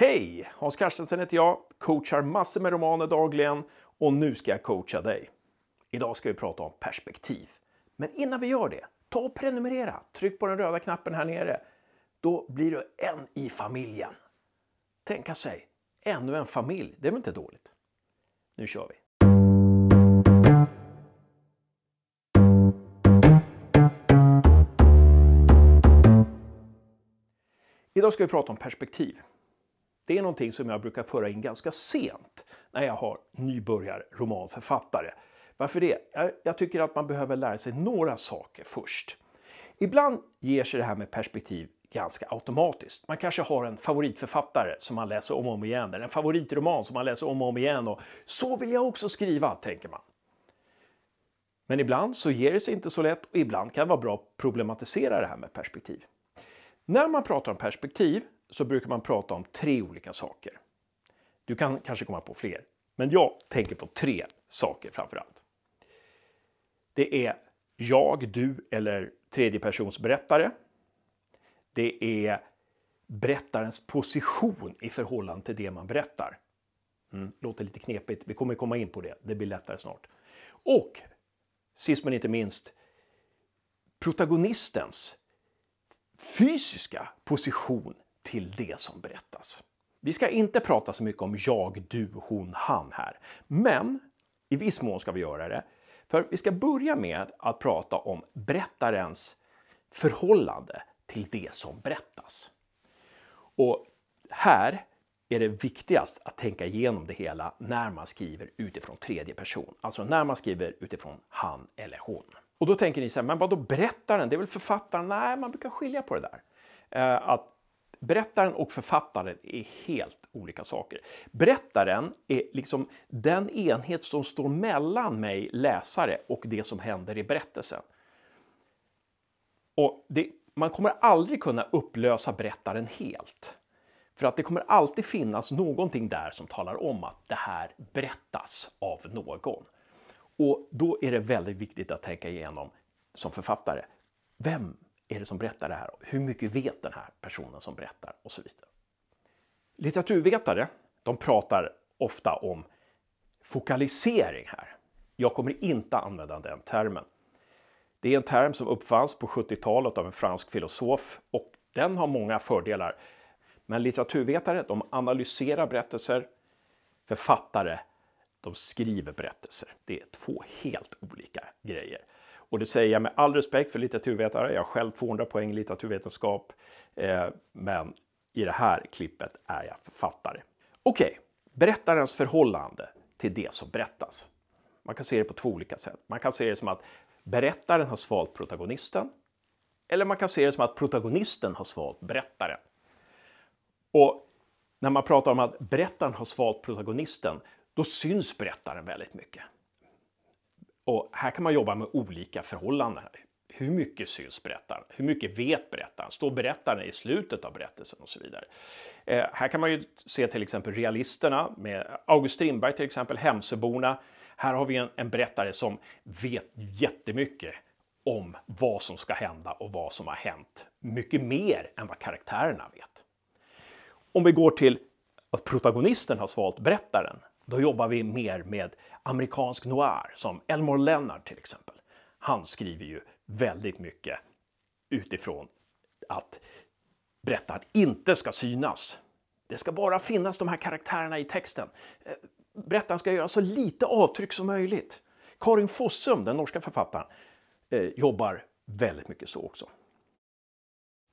Hej! Hans Carstensen heter jag, coachar massor med romaner dagligen och nu ska jag coacha dig. Idag ska vi prata om perspektiv. Men innan vi gör det, ta och prenumerera. Tryck på den röda knappen här nere. Då blir du en i familjen. Tänka sig, ännu en familj, det är väl inte dåligt? Nu kör vi! Idag ska vi prata om perspektiv. Det är någonting som jag brukar föra in ganska sent när jag har nybörjarromanförfattare. Varför det? Jag tycker att man behöver lära sig några saker först. Ibland ger sig det här med perspektiv ganska automatiskt. Man kanske har en favoritförfattare som man läser om och om igen, eller en favoritroman som man läser om och om igen och så vill jag också skriva, tänker man. Men ibland så ger det sig inte så lätt och ibland kan det vara bra att problematisera det här med perspektiv. När man pratar om perspektiv så brukar man prata om tre olika saker. Du kan kanske komma på fler, men jag tänker på tre saker framför allt. Det är jag, du eller tredjepersonsberättare. Det är berättarens position i förhållande till det man berättar. Mm, låter lite knepigt, vi kommer komma in på det, det blir lättare snart. Och sist men inte minst, protagonistens fysiska position till det som berättas. Vi ska inte prata så mycket om jag, du, hon, han här. Men i viss mån ska vi göra det. För vi ska börja med att prata om berättarens förhållande till det som berättas. Och här är det viktigast att tänka igenom det hela när man skriver utifrån tredje person. Alltså när man skriver utifrån han eller hon. Och då tänker ni så här, men vadå berättaren? Det är väl författaren? Nej, man brukar skilja på det där. Eh, att Berättaren och författaren är helt olika saker. Berättaren är liksom den enhet som står mellan mig, läsare, och det som händer i berättelsen. Och det, man kommer aldrig kunna upplösa berättaren helt. För att det kommer alltid finnas någonting där som talar om att det här berättas av någon. Och då är det väldigt viktigt att tänka igenom som författare. Vem är det som berättar det här? Hur mycket vet den här personen som berättar? Och så vidare. Litteraturvetare, de pratar ofta om fokalisering här. Jag kommer inte använda den termen. Det är en term som uppfanns på 70-talet av en fransk filosof och den har många fördelar. Men litteraturvetare, de analyserar berättelser. Författare, de skriver berättelser. Det är två helt olika grejer. Och det säger jag med all respekt för litteraturvetare. Jag har själv 200 poäng i litteraturvetenskap. Eh, men i det här klippet är jag författare. Okej, okay. berättarens förhållande till det som berättas. Man kan se det på två olika sätt. Man kan se det som att berättaren har svalt protagonisten. Eller man kan se det som att protagonisten har svalt berättaren. Och när man pratar om att berättaren har svalt protagonisten, då syns berättaren väldigt mycket. Och här kan man jobba med olika förhållanden. Hur mycket syns berättaren? Hur mycket vet berättaren? Står berättaren i slutet av berättelsen och så vidare? Eh, här kan man ju se till exempel realisterna med August Strindberg till exempel, Hemsöborna. Här har vi en, en berättare som vet jättemycket om vad som ska hända och vad som har hänt. Mycket mer än vad karaktärerna vet. Om vi går till att protagonisten har svalt berättaren då jobbar vi mer med amerikansk noir som Elmore Leonard till exempel. Han skriver ju väldigt mycket utifrån att berättaren inte ska synas. Det ska bara finnas de här karaktärerna i texten. Eh, berättaren ska göra så lite avtryck som möjligt. Karin Fossum, den norska författaren, eh, jobbar väldigt mycket så också.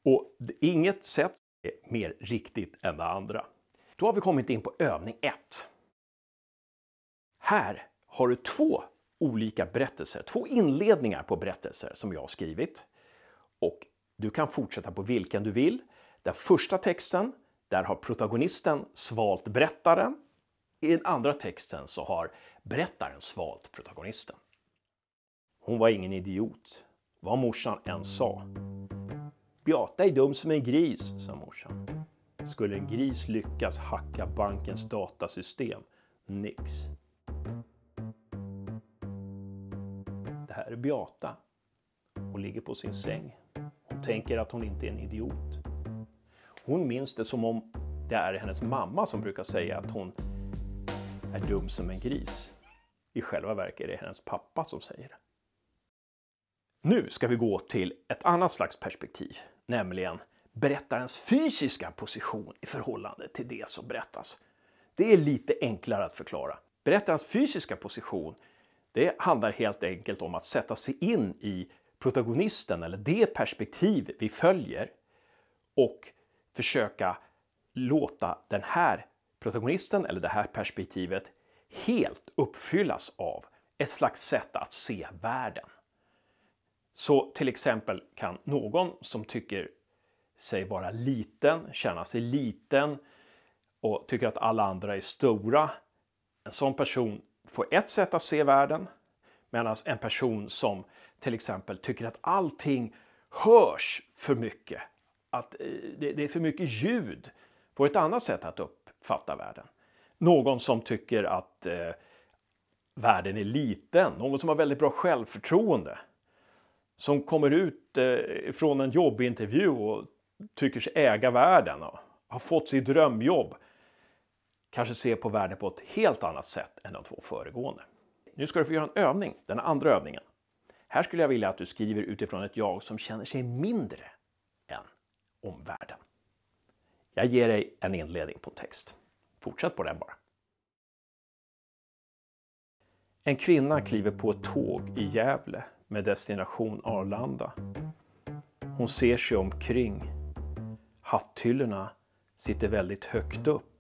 Och inget sätt är mer riktigt än det andra. Då har vi kommit in på övning 1. Här har du två olika berättelser, två inledningar på berättelser som jag har skrivit. Och du kan fortsätta på vilken du vill. Den första texten, där har protagonisten svalt berättaren. I den andra texten så har berättaren svalt protagonisten. Hon var ingen idiot, vad morsan än sa. Beata är dum som en gris, sa morsan. Skulle en gris lyckas hacka bankens datasystem? Nix. Det här är Beata. Hon ligger på sin säng. Hon tänker att hon inte är en idiot. Hon minns det som om det är hennes mamma som brukar säga att hon är dum som en gris. I själva verket är det hennes pappa som säger det. Nu ska vi gå till ett annat slags perspektiv, nämligen berättarens fysiska position i förhållande till det som berättas. Det är lite enklare att förklara. Berättarens fysiska position det handlar helt enkelt om att sätta sig in i protagonisten eller det perspektiv vi följer och försöka låta den här protagonisten eller det här perspektivet helt uppfyllas av ett slags sätt att se världen. Så till exempel kan någon som tycker sig vara liten, känna sig liten och tycker att alla andra är stora en sån person får ett sätt att se världen medan en person som till exempel tycker att allting hörs för mycket, att eh, det är för mycket ljud, får ett annat sätt att uppfatta världen. Någon som tycker att eh, världen är liten, någon som har väldigt bra självförtroende, som kommer ut eh, från en jobbintervju och tycker sig äga världen och har fått sitt drömjobb, kanske ser på världen på ett helt annat sätt än de två föregående. Nu ska du få göra en övning, den andra övningen. Här skulle jag vilja att du skriver utifrån ett jag som känner sig mindre än omvärlden. Jag ger dig en inledning på text. Fortsätt på den bara. En kvinna kliver på ett tåg i Gävle med destination Arlanda. Hon ser sig omkring. Hatthyllorna sitter väldigt högt upp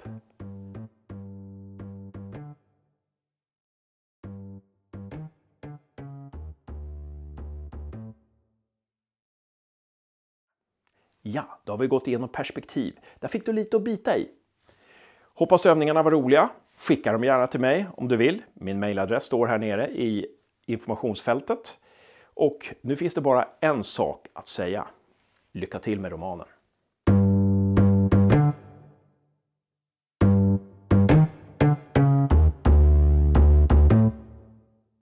Ja, då har vi gått igenom perspektiv. Där fick du lite att bita i. Hoppas övningarna var roliga. Skicka dem gärna till mig om du vill. Min mejladress står här nere i informationsfältet. Och nu finns det bara en sak att säga. Lycka till med romanen!